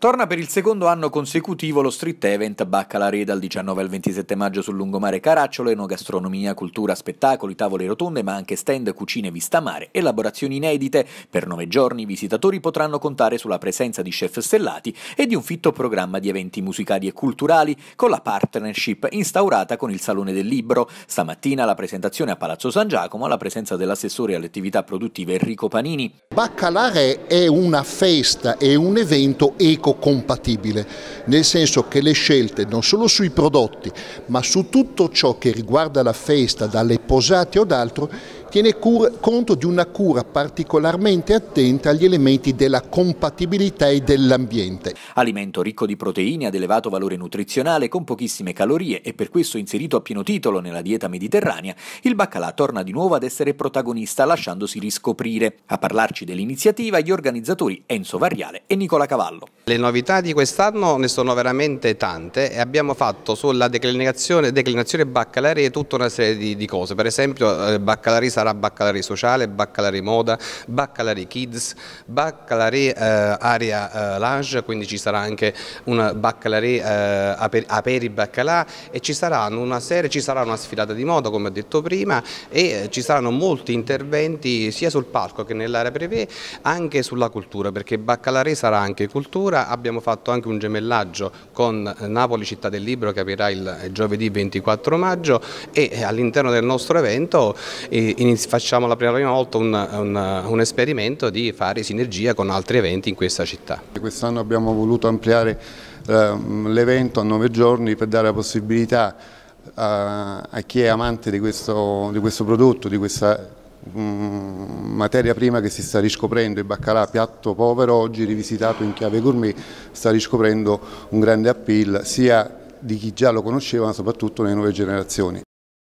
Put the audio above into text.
Torna per il secondo anno consecutivo lo street event Baccalaré dal 19 al 27 maggio sul lungomare Caracciolo, enogastronomia, cultura, spettacoli, tavole rotonde, ma anche stand, cucine vista mare, elaborazioni inedite. Per nove giorni i visitatori potranno contare sulla presenza di chef stellati e di un fitto programma di eventi musicali e culturali con la partnership instaurata con il Salone del Libro. Stamattina la presentazione a Palazzo San Giacomo alla presenza dell'assessore alle attività produttive Enrico Panini. Baccalaré è una festa, è un evento eco compatibile, nel senso che le scelte non solo sui prodotti ma su tutto ciò che riguarda la festa, dalle posate o d'altro, tiene cura, conto di una cura particolarmente attenta agli elementi della compatibilità e dell'ambiente. Alimento ricco di proteine ad elevato valore nutrizionale con pochissime calorie e per questo inserito a pieno titolo nella dieta mediterranea, il baccalà torna di nuovo ad essere protagonista lasciandosi riscoprire. A parlarci dell'iniziativa gli organizzatori Enzo Variale e Nicola Cavallo. Le novità di quest'anno ne sono veramente tante e abbiamo fatto sulla declinazione, declinazione baccalaria tutta una serie di, di cose, per esempio eh, baccalari sarà Baccalare Sociale, Baccalare Moda, Baccalare Kids, Baccalare eh, Area eh, Lange, quindi ci sarà anche un Baccalare eh, Aperi Baccalà e ci, saranno una serie, ci sarà una sfilata di moda come ho detto prima e eh, ci saranno molti interventi sia sul palco che nell'area privé anche sulla cultura perché Baccalare sarà anche cultura, abbiamo fatto anche un gemellaggio con eh, Napoli Città del Libro che aprirà il, eh, giovedì 24 maggio e all'interno del nostro evento eh, facciamo la prima volta un, un, un, esperimento di fare sinergia con altri eventi in questa città. Quest'anno abbiamo voluto ampliare eh, l'evento a nove giorni per dare la possibilità a, a chi è amante di questo, di questo prodotto, di questa mm, materia prima che si sta riscoprendo, il baccalà piatto povero oggi rivisitato in chiave gourmet sta riscoprendo un grande appeal sia di chi già lo conosceva ma soprattutto nelle nuove generazioni.